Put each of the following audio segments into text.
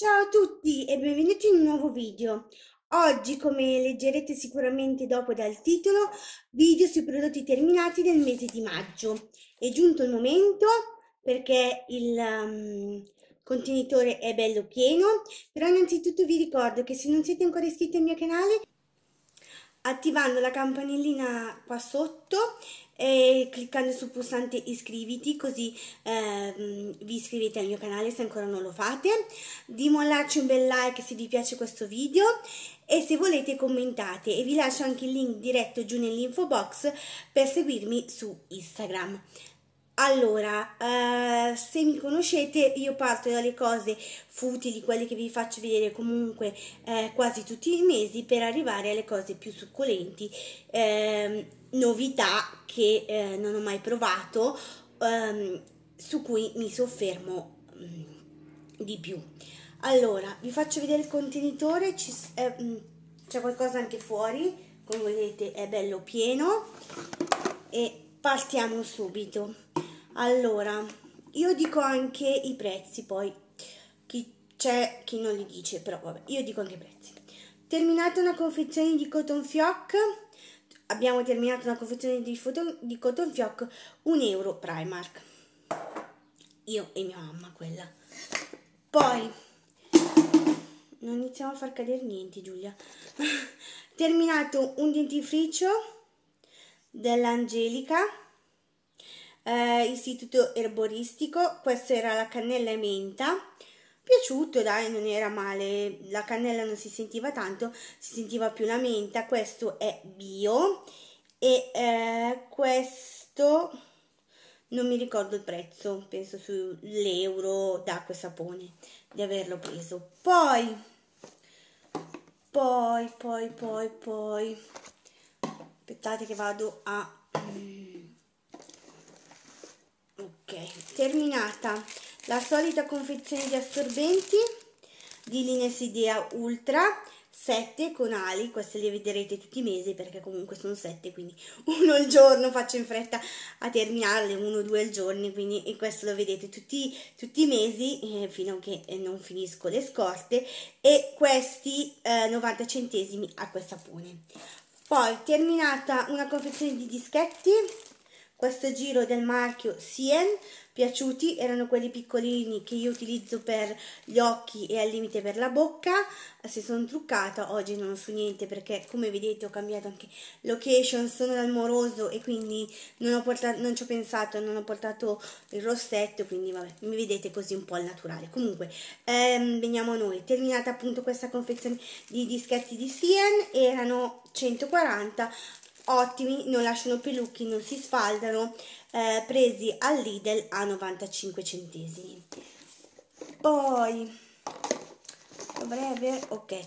Ciao a tutti e benvenuti in un nuovo video. Oggi, come leggerete sicuramente dopo dal titolo, video sui prodotti terminati del mese di maggio. È giunto il momento perché il um, contenitore è bello pieno, però innanzitutto vi ricordo che se non siete ancora iscritti al mio canale, attivando la campanellina qua sotto e cliccando sul pulsante iscriviti così ehm, vi iscrivete al mio canale se ancora non lo fate di mollarci un bel like se vi piace questo video e se volete commentate e vi lascio anche il link diretto giù nell'info box per seguirmi su Instagram allora, eh, se mi conoscete io parto dalle cose futili, quelle che vi faccio vedere comunque eh, quasi tutti i mesi per arrivare alle cose più succulenti, eh, novità che eh, non ho mai provato, ehm, su cui mi soffermo mh, mm, di più. Allora, vi faccio vedere il contenitore, eh, mm, c'è qualcosa anche fuori, come vedete è bello pieno e partiamo subito allora, io dico anche i prezzi, poi chi c'è chi non li dice, però vabbè, io dico anche i prezzi. Terminata una confezione di cotton fioc, abbiamo terminato una confezione di, foto, di cotton fioc, un euro Primark. Io e mia mamma quella. Poi, non iniziamo a far cadere niente Giulia. Terminato un dentifricio dell'Angelica eh, istituto erboristico, questo era la cannella e menta, piaciuto dai, non era male, la cannella non si sentiva tanto, si sentiva più la menta, questo è bio e eh, questo non mi ricordo il prezzo, penso sull'euro d'acqua e sapone di averlo preso. Poi, poi, poi, poi, poi, aspettate che vado a terminata la solita confezione di assorbenti di Lines Idea Ultra 7 con ali, queste le vedrete tutti i mesi perché comunque sono 7 quindi uno al giorno faccio in fretta a terminarle, uno o due al giorno quindi e questo lo vedete tutti, tutti i mesi eh, fino a che eh, non finisco le scorte e questi eh, 90 centesimi a quel sapone poi terminata una confezione di dischetti questo giro del marchio Sien piaciuti erano quelli piccolini che io utilizzo per gli occhi e al limite per la bocca se sono truccata oggi non so niente perché come vedete ho cambiato anche location sono dal moroso e quindi non, ho portato, non ci ho pensato non ho portato il rossetto quindi vabbè mi vedete così un po' al naturale comunque ehm, veniamo a noi terminata appunto questa confezione di dischetti di Sien erano 140 ottimi, non lasciano pelucchi, non si sfaldano, eh, presi al Lidl a 95 centesimi. Poi dovrei aver, ok,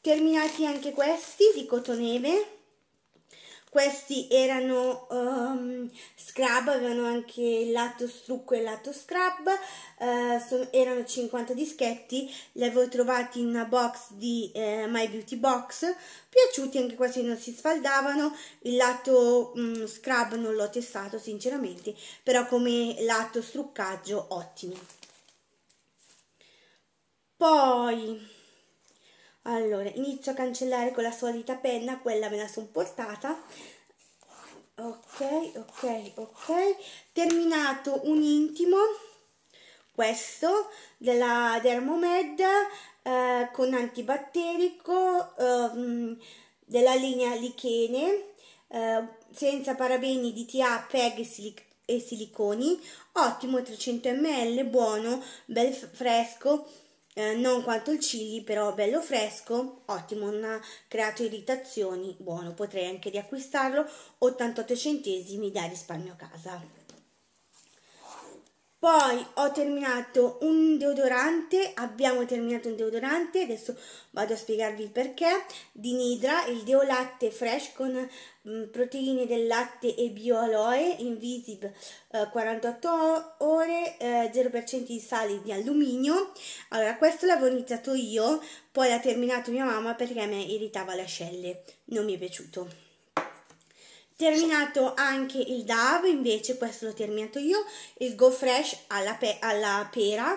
terminati anche questi di cotoneve questi erano um, scrub, avevano anche il lato strucco e il lato scrub, uh, eh, sono, erano 50 dischetti, li avevo trovati in una box di uh, My Beauty Box, piaciuti anche questi non si sfaldavano, il lato um, scrub non l'ho testato sinceramente, però come lato struccaggio ottimi. Poi allora inizio a cancellare con la solita penna quella me la sono portata ok ok ok terminato un intimo questo della Dermomed eh, con antibatterico eh, della linea Lichene eh, senza parabeni DTA, PEG e, silic e siliconi ottimo 300 ml buono bel fresco eh, non quanto il chili, però bello fresco, ottimo, non ha creato irritazioni, buono, potrei anche riacquistarlo, 88 centesimi da risparmio casa. Poi ho terminato un deodorante, abbiamo terminato un deodorante, adesso vado a spiegarvi il perché, di Nidra, il Deolatte Fresh con mh, mm, proteine del latte e bioaloe, Invisib eh, 48 ore, eh, 0% di sali di alluminio. Allora, questo l'avevo iniziato io, poi l'ha terminato mia mamma perché a me irritava le ascelle, non mi è piaciuto. Terminato anche il DAV, invece questo l'ho terminato io, il Go Fresh alla, pe alla pera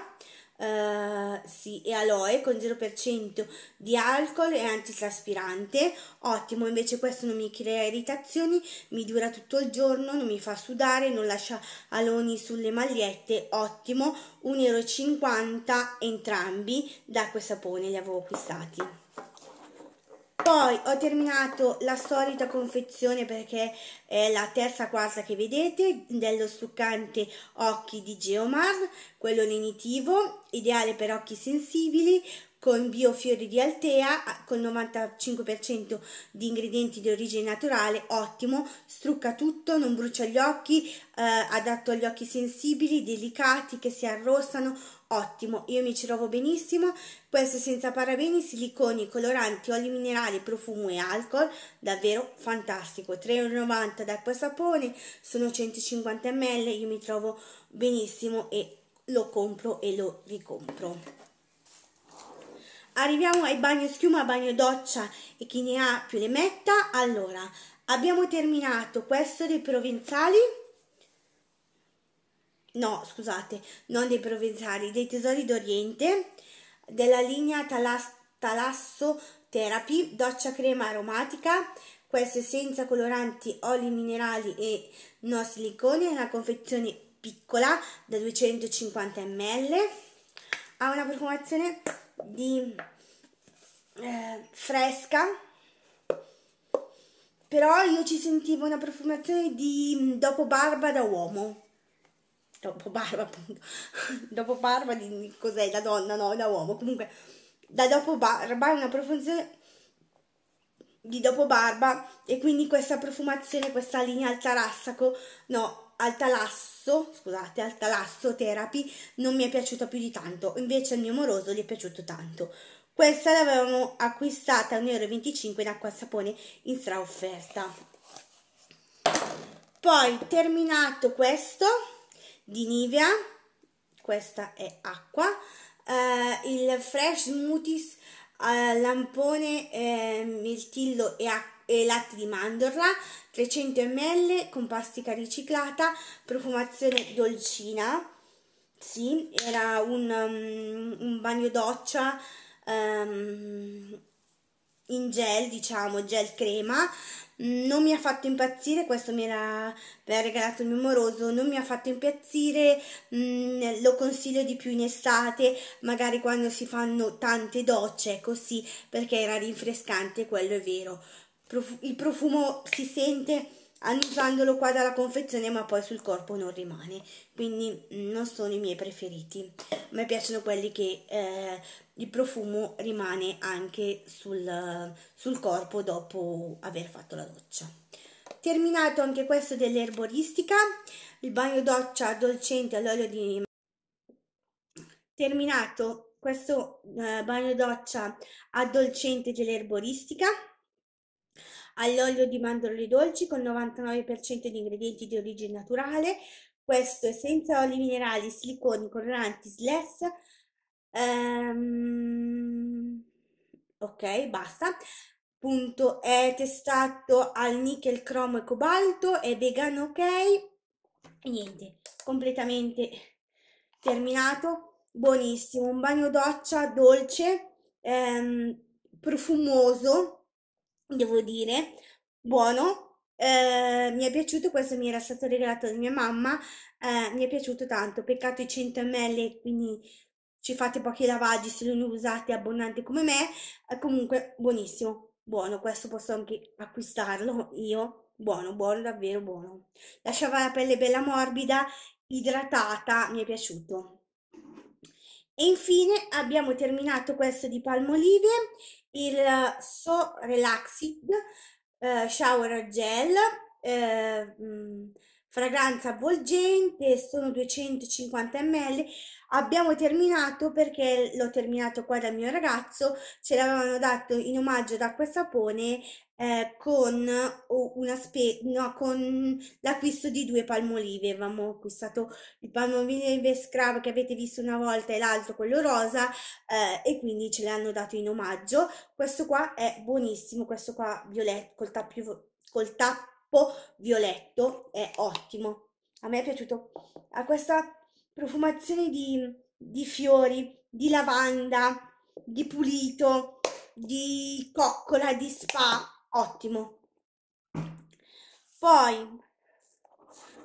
uh, sì, e aloe con 0% di alcol e antitraspirante, ottimo, invece questo non mi crea irritazioni, mi dura tutto il giorno, non mi fa sudare, non lascia aloni sulle magliette, ottimo, 1,50€ entrambi d'acqua e sapone li avevo acquistati. Poi ho terminato la solita confezione perché è la terza quarta che vedete dello struccante occhi di Geomar, quello lenitivo, ideale per occhi sensibili, con biofiori di Altea, con 95% di ingredienti di origine naturale, ottimo, strucca tutto, non brucia gli occhi, eh, adatto agli occhi sensibili, delicati, che si arrossano ottimo, io mi ci trovo benissimo, questo senza parabeni, siliconi, coloranti, oli minerali, profumo e alcol, davvero fantastico, 3,90 euro d'acqua e sapone, sono 150 ml, io mi trovo benissimo e lo compro e lo ricompro. Arriviamo ai bagno schiuma, bagno doccia e chi ne ha più le metta. Allora, abbiamo terminato questo dei provenzali no scusate, non dei provenzali, dei tesori d'Oriente, della linea talas, Talasso Therapy, doccia crema aromatica, questo è senza coloranti, oli minerali e no silicone, è una confezione piccola da 250 ml, ha una profumazione di eh, fresca, però io ci sentivo una profumazione di dopo barba da uomo dopo barba appunto, dopo barba di cos'è, da donna, no, da uomo, comunque da dopo barba è una profumazione di dopo barba e quindi questa profumazione, questa linea al tarassaco, no, al talasso, scusate, al talasso therapy non mi è piaciuta più di tanto, invece al mio moroso gli è piaciuto tanto. Questa l'avevamo acquistata a 1,25€ in acqua sapone in straofferta. Poi terminato questo di Nivea questa è acqua uh, il fresh smoothies uh, lampone eh, mirtillo e, e, latte di mandorla 300 ml con plastica riciclata profumazione dolcina sì, era un, um, un bagno doccia um, in gel, diciamo, gel crema, non mi ha fatto impazzire, questo mi era, mi era regalato il mio moroso, non mi ha fatto impazzire, mh, mm, lo consiglio di più in estate, magari quando si fanno tante docce, così, perché era rinfrescante, quello è vero. Prof il profumo si sente annusandolo qua dalla confezione ma poi sul corpo non rimane quindi mm, non sono i miei preferiti a me piacciono quelli che eh, il profumo rimane anche sul, sul corpo dopo aver fatto la doccia terminato anche questo dell'erboristica il bagno doccia addolcente all'olio di terminato questo eh, bagno doccia addolcente dell'erboristica all'olio di mandorle dolci con 99% di ingredienti di origine naturale, questo è senza oli minerali, siliconi, coloranti, sless. Ehm, ok, basta. Punto, è testato al nickel, cromo e cobalto, è vegano, ok. Niente, completamente terminato. Buonissimo, un bagno doccia dolce, ehm, profumoso devo dire, buono. Eh, mi è piaciuto, questo mi era stato regalato da mia mamma, eh, mi è piaciuto tanto, peccato i 100 ml, quindi ci fate pochi lavaggi se non usate abbondanti come me, eh, comunque buonissimo, buono, questo posso anche acquistarlo io, buono, buono, davvero buono. Lasciava la pelle bella morbida, idratata, mi è piaciuto, e infine abbiamo terminato questo di palmolive, il eh, So Relaxed eh, Shower Gel, eh, mm, fragranza avvolgente, sono 250 ml, Abbiamo terminato perché l'ho terminato qua dal mio ragazzo, ce l'avevano dato in omaggio da questa Sapone eh, con, una spe- no, con l'acquisto di due palmolive. Avevamo acquistato il palmolive scrub che avete visto una volta e l'altro quello rosa eh, e quindi ce l'hanno dato in omaggio. Questo qua è buonissimo, questo qua violetto col, tappio, col tappo violetto è ottimo. A me è piaciuto. A questa profumazioni di, di fiori, di lavanda, di pulito, di coccola, di spa, ottimo. Poi,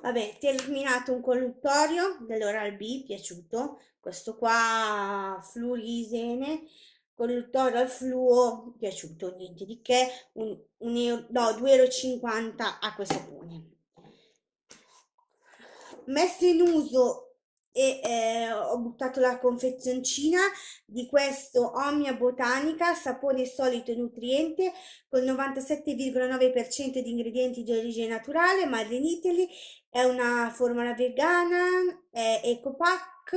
vabbè, terminato un colluttorio dell'Oral B, piaciuto, questo qua fluorisene, colluttorio al fluo, piaciuto, niente di che, un, un euro, no, 2,50 euro a questo sapone. Messo in uso e eh, ho buttato la confezioncina di questo Omnia Botanica sapone solito e nutriente con 97,9% di ingredienti di origine naturale, madre in Italy, è una formula vegana, è ecopack,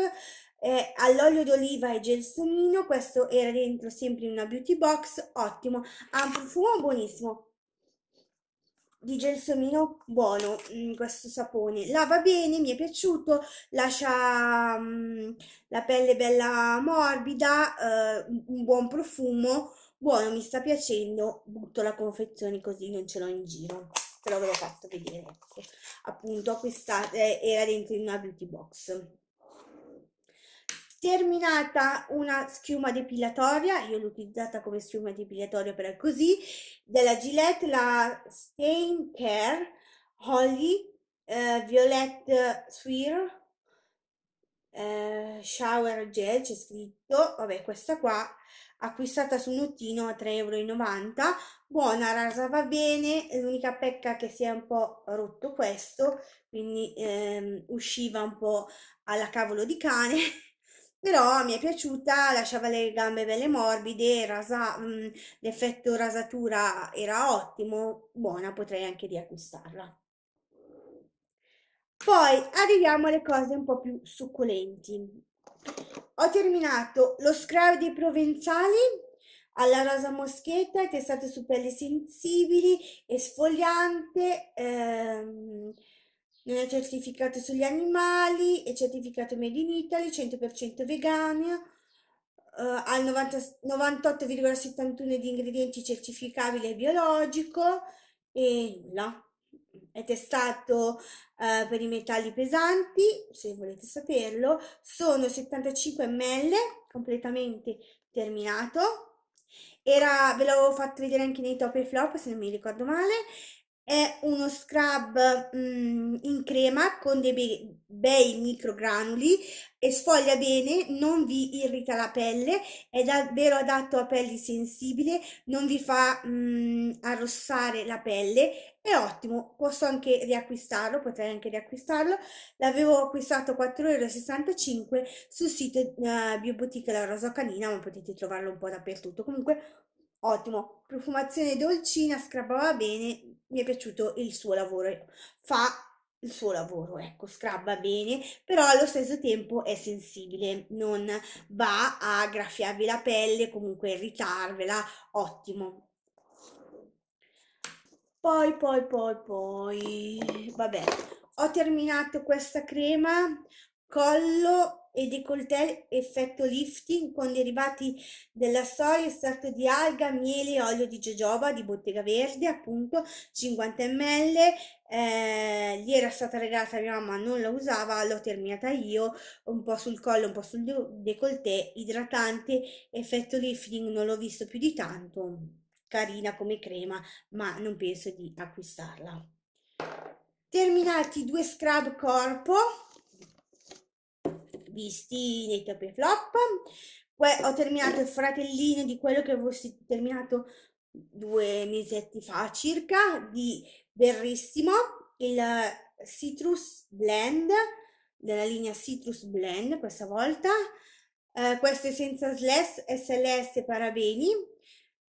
è all'olio d'oliva e gelsomino, questo era dentro sempre in una beauty box, ottimo, ha un profumo buonissimo di gelsomino buono mm, questo sapone lava bene mi è piaciuto lascia um, la pelle bella morbida uh, un buon profumo buono mi sta piacendo butto la confezione così non ce l'ho in giro però ve l'ho fatto vedere ecco. appunto acquistate eh, era dentro in una beauty box terminata una schiuma depilatoria io l'ho utilizzata come schiuma depilatoria per così della Gillette la Stain Care Holly eh, Violet Swir eh, Shower Gel c'è scritto vabbè questa qua acquistata su Nutino a 3,90 euro buona rasa va bene l'unica pecca che si è un po' rotto questo quindi ehm, usciva un po' alla cavolo di cane però mi è piaciuta, lasciava le gambe belle morbide, rasa, mm, l'effetto rasatura era ottimo, buona, potrei anche riacquistarla. Poi arriviamo alle cose un po' più succulenti. Ho terminato lo scrub di Provenzali alla rosa moschetta, testato su pelli sensibili, esfoliante, ehm, non è certificato sugli animali, è certificato made in Italy, 100% vegana, eh, ha al 98,71 di ingredienti certificabile biologico e nulla. È testato eh, per i metalli pesanti, se volete saperlo, sono 75 ml, completamente terminato. Era, ve l'avevo fatto vedere anche nei top e flop, se non mi ricordo male. È uno scrub mm, in crema con dei bei, bei microgranuli e sfoglia bene, non vi irrita la pelle, è davvero adatto a pelli sensibili, non vi fa mm, arrossare la pelle, è ottimo, posso anche riacquistarlo, potrei anche riacquistarlo, l'avevo acquistato 4,65€ sul sito uh, Bioboutique La Rosa Canina, ma potete trovarlo un po' dappertutto, comunque ottimo, profumazione dolcina, scrubava bene, mi è piaciuto il suo lavoro, fa il suo lavoro, ecco, scrabba bene, però allo stesso tempo è sensibile, non va a graffiarvi la pelle, comunque irritarvela, ottimo. Poi, poi, poi, poi, vabbè, ho terminato questa crema, collo e décolleté effetto lifting con derivati della soia, estratto di alga, miele, e olio di jojoba di Bottega Verde, appunto 50 ml. Eh, gli era stata regalata mia mamma, non la usava, l'ho terminata io, un po' sul collo, un po' sul décolleté, idratante, effetto lifting, non l'ho visto più di tanto, carina come crema, ma non penso di acquistarla. Terminati due scrub corpo, visti nei top e flop. Poi ho terminato il fratellino di quello che avevo terminato due mesetti fa circa, di Berrissimo, il Citrus Blend, della linea Citrus Blend questa volta. Uh, questo è senza SLS, SLS parabeni.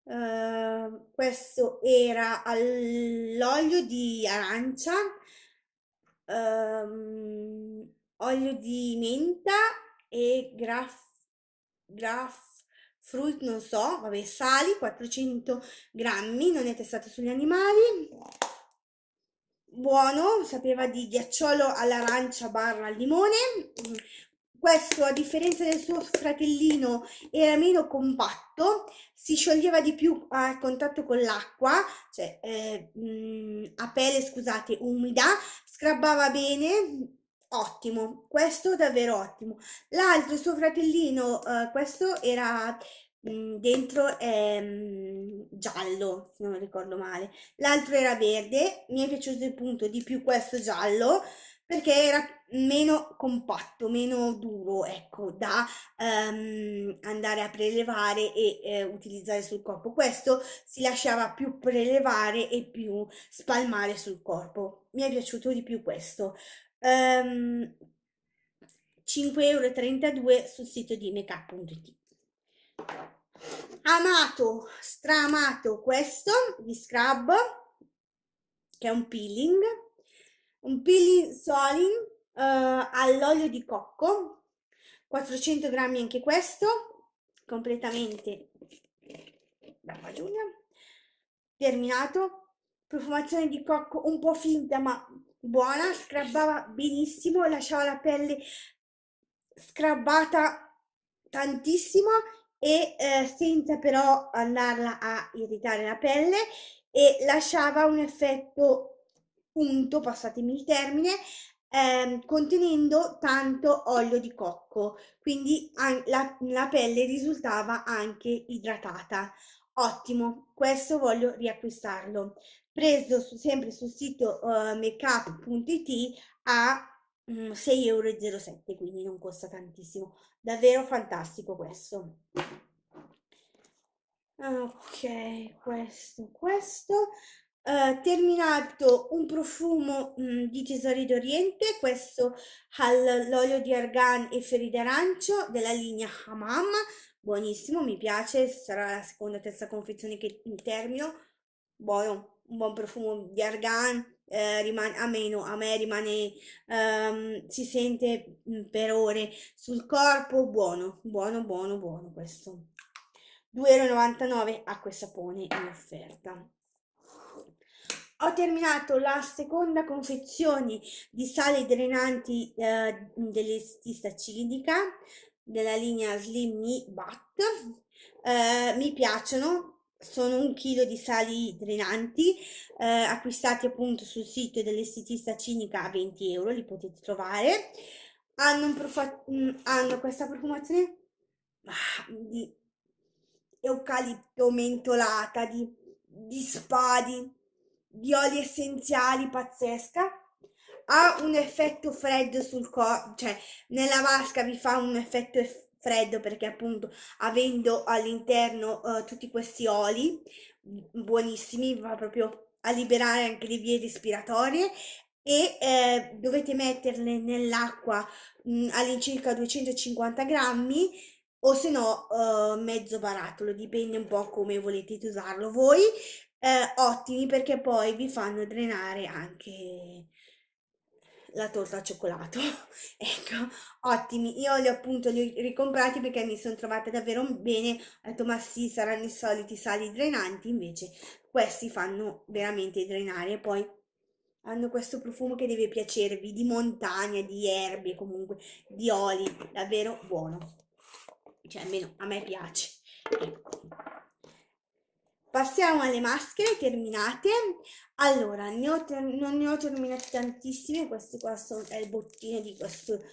Uh, questo era all'olio di arancia. Um, olio di menta e graf, graf fruit, non so, vabbè, sali, 400 grammi, non è testato sugli animali. Buono, sapeva di ghiacciolo all'arancia barra al limone. Questo, a differenza del suo fratellino, era meno compatto, si scioglieva di più a contatto con l'acqua, cioè eh, mm, a pelle, scusate, umida, scrabbava bene, ottimo, questo davvero ottimo. L'altro, suo fratellino, eh, questo era mm, dentro è ehm, giallo, se non ricordo male. L'altro era verde, mi è piaciuto appunto di più questo giallo perché era meno compatto, meno duro, ecco, da um, andare a prelevare e eh, utilizzare sul corpo. Questo si lasciava più prelevare e più spalmare sul corpo. Mi è piaciuto di più questo ehm, 5,32€ sul sito di makeup.it amato, stramato questo di scrub che è un peeling un peeling solin eh, all'olio di cocco 400 grammi anche questo completamente brava Giulia terminato profumazione di cocco un po' finta ma buona, scrabbava benissimo, lasciava la pelle scrabbata tantissimo e eh, senza però andarla a irritare la pelle e lasciava un effetto punto, passatemi il termine, ehm, contenendo tanto olio di cocco, quindi la, la pelle risultava anche idratata. Ottimo, questo voglio riacquistarlo preso su, sempre sul sito uh, eh, makeup.it a 6,07 mm, euro, quindi non costa tantissimo. Davvero fantastico questo. Ok, questo, questo. Uh, terminato un profumo mh, mm, di Tesori d'Oriente, questo all'olio di argan e feri d'arancio della linea Hamam, buonissimo, mi piace, sarà la seconda o terza confezione che termino, buono un buon profumo di argan eh, rimane, a, meno, a me rimane, ehm, si sente mm, per ore sul corpo, buono, buono, buono, buono questo. 2,99 acqua e sapone in offerta. Ho terminato la seconda confezione di sali drenanti eh, dell'estista acidica della linea Slim Me Bat. Eh, mi piacciono, sono un chilo di sali drenanti eh, acquistati appunto sul sito dell'estetista cinica a 20 euro, li potete trovare. Hanno, un mm, hanno questa profumazione ah, di eucalipto mentolata, di, di spadi, di oli essenziali pazzesca. Ha un effetto freddo sul corpo, cioè nella vasca vi fa un effetto freddo perché appunto avendo all'interno uh, tutti questi oli mm, buonissimi va proprio a liberare anche le vie respiratorie e eh, dovete metterle nell'acqua mm, all'incirca 250 grammi o se no uh, mezzo barattolo dipende un po' come volete usarlo voi eh, ottimi perché poi vi fanno drenare anche la torta a cioccolato. ecco, ottimi. Io li ho appunto li ho ricomprati perché mi sono trovata davvero bene. Ho detto, ma sì, saranno i soliti sali drenanti. Invece, questi fanno veramente drenare. E poi hanno questo profumo che deve piacervi di montagna, di erbe, comunque di oli. Davvero buono. Cioè, almeno a me piace. Ecco. Passiamo alle maschere terminate. Allora, ne ho, non ne ho terminate tantissime, questi qua sono, è il bottino di questo,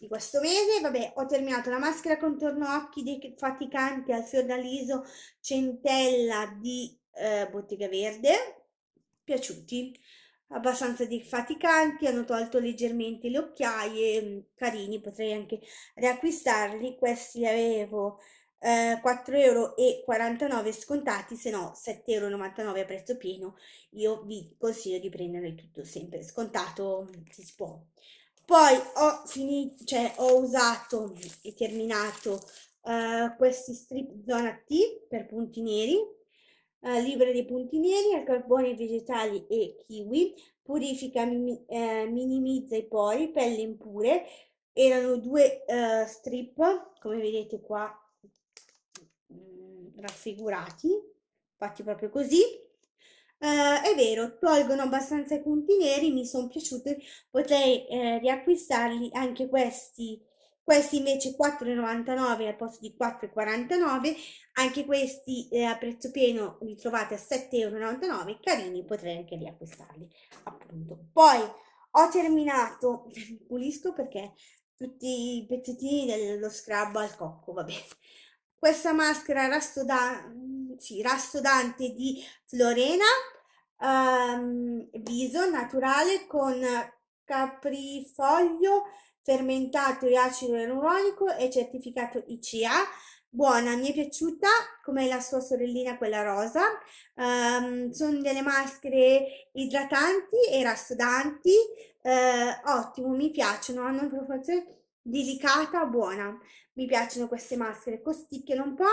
di questo mese. Vabbè, ho terminato la maschera contorno occhi dei faticanti al fiordaliso centella di eh, Bottega Verde. Piaciuti, abbastanza faticanti, hanno tolto leggermente le occhiaie, mm, carini, potrei anche riacquistarli. Questi li avevo eh, 4,49 euro scontati, se no 7,99 euro a prezzo pieno. Io vi consiglio di prendere tutto sempre scontato, si può. Poi ho, finito, cioè, ho usato e terminato eh, questi strip zona T per punti neri, eh, libere di punti neri, al carbone vegetali e kiwi, purifica, mi, eh, minimizza i pori, pelle impure. Erano due eh, strip, come vedete qua raffigurati, fatti proprio così. Eh, è vero, tolgono abbastanza i punti neri, mi sono piaciuti, potrei eh, riacquistarli anche questi, questi invece 4,99 al posto di 4,49, anche questi eh, a prezzo pieno li trovate a 7,99, carini, potrei anche riacquistarli, appunto. Poi ho terminato, pulisco perché tutti i pezzettini dello scrub al cocco, va bene. Questa maschera rastodan mm, sì, rastodante di Florena, um, ehm, viso naturale con caprifoglio fermentato e acido ialuronico e certificato ICA. Buona, mi è piaciuta come la sua sorellina quella rosa. Um, sono delle maschere idratanti e rastodanti. Uh, ottimo, mi piacciono, hanno un proporzioni delicata, buona. Mi piacciono queste maschere, costicchiano un po',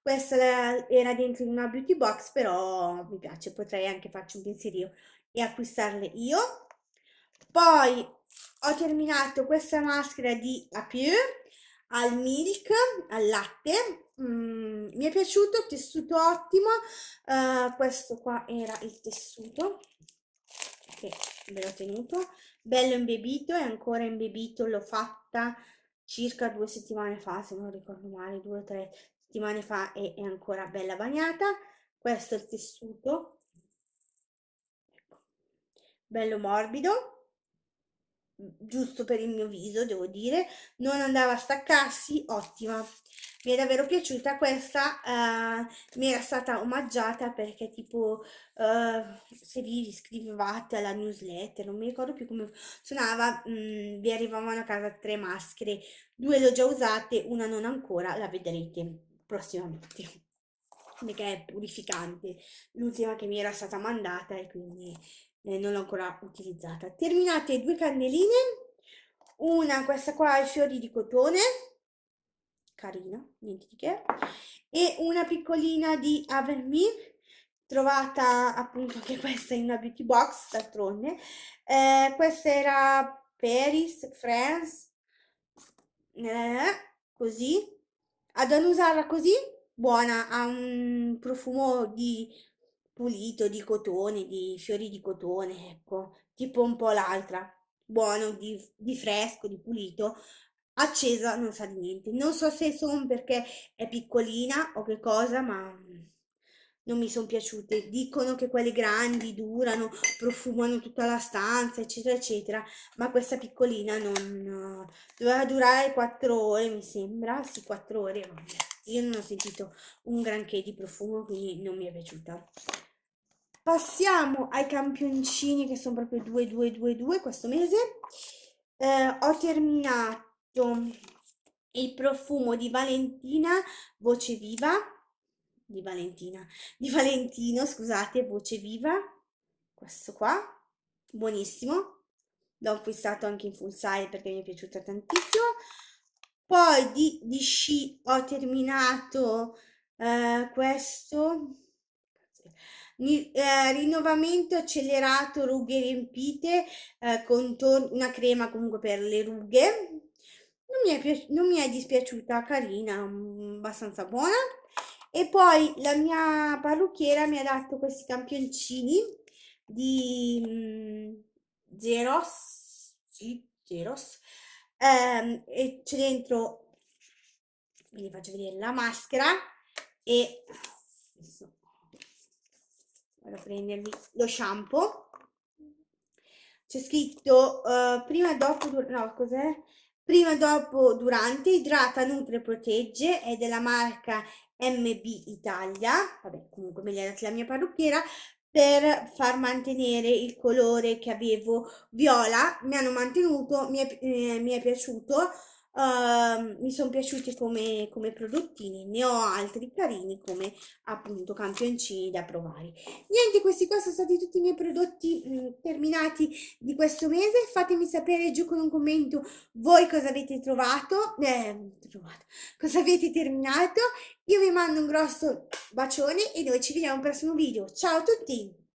questa era dentro di una beauty box, però mi piace, potrei anche farci un pensierino e acquistarle io. Poi ho terminato questa maschera di Apure al milk, al latte, mm, mi è piaciuto, tessuto ottimo, uh, questo qua era il tessuto, che ve l'ho tenuto, bello imbebito e ancora imbebito l'ho fatto fatta circa due settimane fa, se non ricordo male, due o tre settimane fa e è ancora bella bagnata. Questo è il tessuto, ecco. bello morbido, giusto per il mio viso, devo dire, non andava a staccarsi, ottima. Mi è davvero piaciuta questa, uh, mi era stata omaggiata perché tipo uh, se vi iscrivevate alla newsletter, non mi ricordo più come suonava, mh, mm, vi arrivavano a casa tre maschere, due le ho già usate, una non ancora, la vedrete prossimamente perché è purificante l'ultima che mi era stata mandata e quindi eh, non l'ho ancora utilizzata. Terminate due candeline, una questa qua ai fiori di cotone, carina, niente di che, e una piccolina di Avermir, trovata appunto anche questa in una beauty box, d'altronde. Eh, questa era Paris, France, eh, così. Ad usarla così, buona, ha un profumo di pulito di cotone, di fiori di cotone, ecco, tipo un po' l'altra, buono, di, di fresco, di pulito, accesa non sa di niente. Non so se sono perché è piccolina o che cosa, ma non mi sono piaciute. Dicono che quelle grandi durano, profumano tutta la stanza, eccetera, eccetera, ma questa piccolina non... doveva durare quattro ore, mi sembra, sì, quattro ore, io non ho sentito un granché di profumo, quindi non mi è piaciuta. Passiamo ai campioncini che sono proprio 2, 2, 2, 2 questo mese. Eh, ho terminato il profumo di Valentina Voce Viva. Di Valentina. Di Valentino, scusate, Voce Viva. Questo qua. Buonissimo. L'ho acquistato anche in full size perché mi è piaciuta tantissimo. Poi di, di Sci ho terminato eh, questo eh, rinnovamento accelerato rughe riempite eh, una crema comunque per le rughe non mi, è non mi è dispiaciuta carina mm, abbastanza buona e poi la mia parrucchiera mi ha dato questi campioncini di mh, mm, Zeros sì, Zeros ehm, e c'è dentro vi faccio vedere la maschera e adesso vado a prendermi lo shampoo c'è scritto uh, prima dopo no cos'è prima dopo durante idrata nutre protegge è della marca MB Italia vabbè comunque me li ha dati la mia parrucchiera per far mantenere il colore che avevo viola mi hanno mantenuto mi è, eh, mi è piaciuto Uh, mi sono piaciuti come, come, prodottini, ne ho altri carini come appunto campioncini da provare. Niente, questi qua sono stati tutti i miei prodotti mh, terminati di questo mese. Fatemi sapere giù con un commento voi cosa avete trovato, eh, trovato, cosa avete terminato. Io vi mando un grosso bacione e noi ci vediamo al prossimo video. Ciao a tutti!